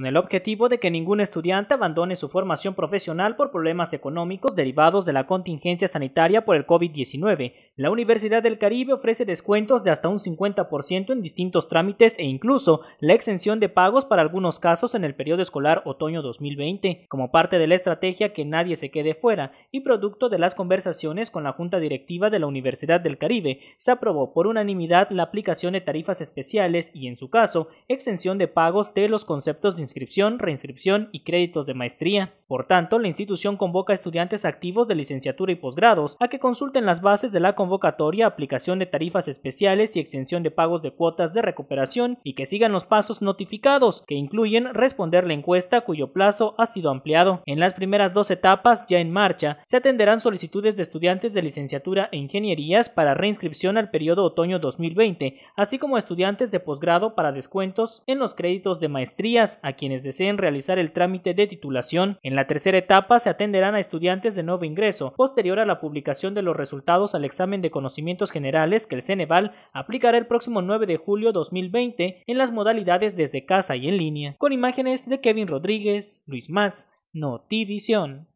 con el objetivo de que ningún estudiante abandone su formación profesional por problemas económicos derivados de la contingencia sanitaria por el COVID-19, la Universidad del Caribe ofrece descuentos de hasta un 50% en distintos trámites e incluso la exención de pagos para algunos casos en el periodo escolar otoño 2020, como parte de la estrategia que nadie se quede fuera y producto de las conversaciones con la Junta Directiva de la Universidad del Caribe, se aprobó por unanimidad la aplicación de tarifas especiales y, en su caso, exención de pagos de los conceptos de inscripción, reinscripción y créditos de maestría. Por tanto, la institución convoca a estudiantes activos de licenciatura y posgrados a que consulten las bases de la vocatoria, aplicación de tarifas especiales y extensión de pagos de cuotas de recuperación y que sigan los pasos notificados, que incluyen responder la encuesta cuyo plazo ha sido ampliado. En las primeras dos etapas, ya en marcha, se atenderán solicitudes de estudiantes de licenciatura e ingenierías para reinscripción al periodo otoño 2020, así como estudiantes de posgrado para descuentos en los créditos de maestrías a quienes deseen realizar el trámite de titulación. En la tercera etapa se atenderán a estudiantes de nuevo ingreso, posterior a la publicación de los resultados al examen de conocimientos generales que el Ceneval aplicará el próximo 9 de julio 2020 en las modalidades desde casa y en línea, con imágenes de Kevin Rodríguez, Luis Más, Notivisión.